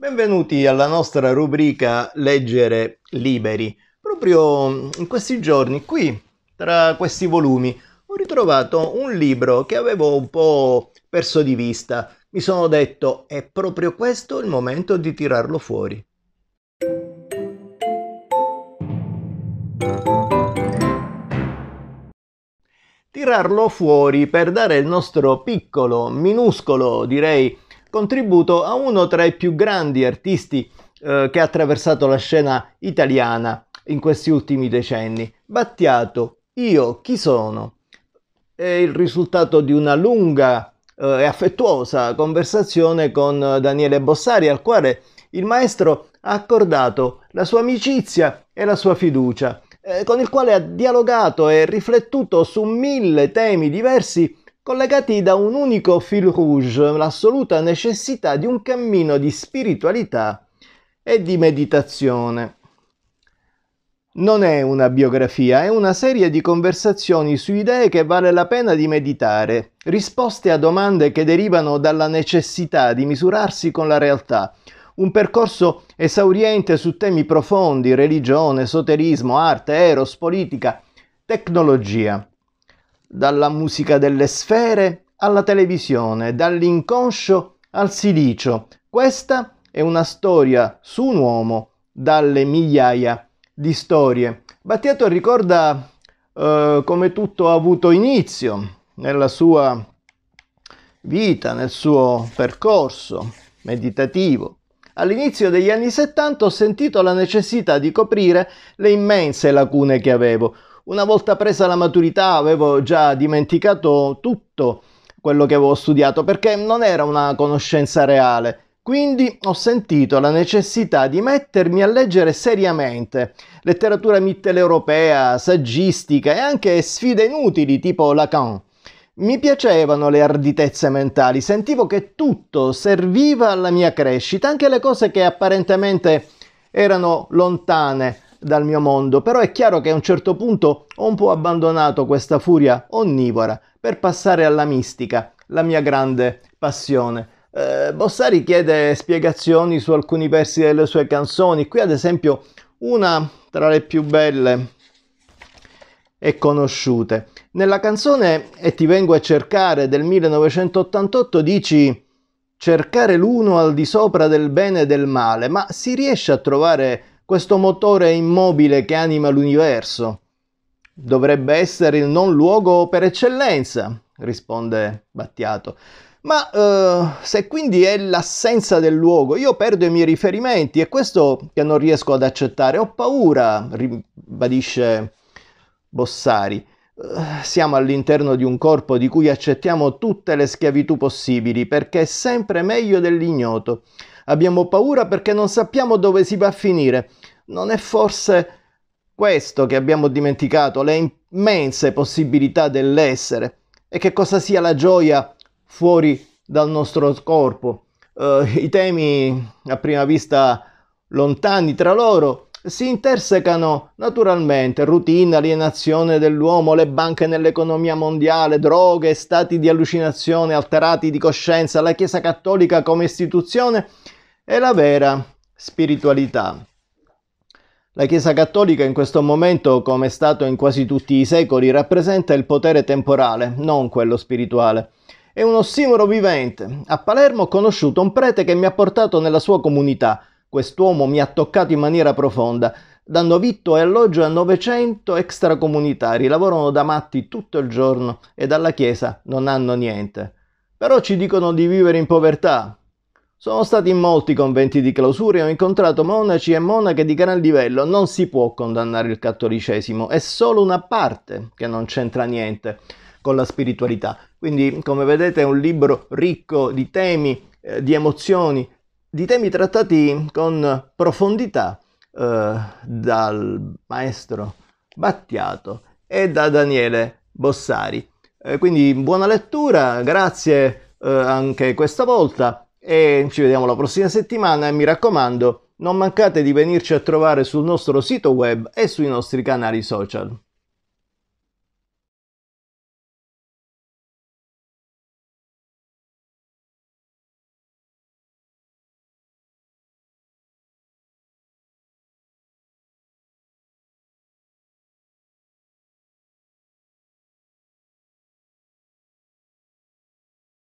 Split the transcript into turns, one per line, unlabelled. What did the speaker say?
Benvenuti alla nostra rubrica Leggere Liberi. Proprio in questi giorni, qui, tra questi volumi, ho ritrovato un libro che avevo un po' perso di vista. Mi sono detto, è proprio questo il momento di tirarlo fuori. Tirarlo fuori per dare il nostro piccolo, minuscolo, direi, contributo a uno tra i più grandi artisti eh, che ha attraversato la scena italiana in questi ultimi decenni. Battiato, io chi sono? È il risultato di una lunga eh, e affettuosa conversazione con Daniele Bossari, al quale il maestro ha accordato la sua amicizia e la sua fiducia, eh, con il quale ha dialogato e riflettuto su mille temi diversi collegati da un unico fil rouge, l'assoluta necessità di un cammino di spiritualità e di meditazione. Non è una biografia, è una serie di conversazioni su idee che vale la pena di meditare, risposte a domande che derivano dalla necessità di misurarsi con la realtà. Un percorso esauriente su temi profondi, religione, esoterismo, arte, eros, politica, tecnologia dalla musica delle sfere alla televisione, dall'inconscio al silicio. Questa è una storia su un uomo dalle migliaia di storie. Battiato ricorda eh, come tutto ha avuto inizio nella sua vita, nel suo percorso meditativo. All'inizio degli anni 70 ho sentito la necessità di coprire le immense lacune che avevo. Una volta presa la maturità avevo già dimenticato tutto quello che avevo studiato perché non era una conoscenza reale. Quindi ho sentito la necessità di mettermi a leggere seriamente letteratura mitteleuropea, saggistica e anche sfide inutili tipo Lacan. Mi piacevano le arditezze mentali, sentivo che tutto serviva alla mia crescita, anche le cose che apparentemente erano lontane dal mio mondo, però è chiaro che a un certo punto ho un po' abbandonato questa furia onnivora per passare alla mistica, la mia grande passione. Eh, Bossari chiede spiegazioni su alcuni versi delle sue canzoni, qui ad esempio una tra le più belle e conosciute. Nella canzone E ti vengo a cercare del 1988 dici cercare l'uno al di sopra del bene e del male, ma si riesce a trovare questo motore immobile che anima l'universo. Dovrebbe essere il non luogo per eccellenza, risponde Battiato. Ma eh, se quindi è l'assenza del luogo, io perdo i miei riferimenti, è questo che non riesco ad accettare. Ho paura, ribadisce Bossari. Eh, siamo all'interno di un corpo di cui accettiamo tutte le schiavitù possibili perché è sempre meglio dell'ignoto. Abbiamo paura perché non sappiamo dove si va a finire. Non è forse questo che abbiamo dimenticato, le immense possibilità dell'essere e che cosa sia la gioia fuori dal nostro corpo. Uh, I temi a prima vista lontani tra loro, si intersecano naturalmente routine, alienazione dell'uomo, le banche nell'economia mondiale, droghe, stati di allucinazione, alterati di coscienza, la Chiesa cattolica come istituzione e la vera spiritualità. La Chiesa cattolica in questo momento, come è stato in quasi tutti i secoli, rappresenta il potere temporale, non quello spirituale. È un ossimoro vivente. A Palermo ho conosciuto un prete che mi ha portato nella sua comunità Quest'uomo mi ha toccato in maniera profonda. dando vitto e alloggio a 900 extracomunitari, lavorano da matti tutto il giorno e dalla Chiesa non hanno niente. Però ci dicono di vivere in povertà. Sono stati in molti conventi di clausura e ho incontrato monaci e monache di gran livello. Non si può condannare il cattolicesimo, è solo una parte che non c'entra niente con la spiritualità. Quindi, come vedete, è un libro ricco di temi, eh, di emozioni, di temi trattati con profondità eh, dal maestro Battiato e da Daniele Bossari. Eh, quindi buona lettura, grazie eh, anche questa volta e ci vediamo la prossima settimana e mi raccomando non mancate di venirci a trovare sul nostro sito web e sui nostri canali social.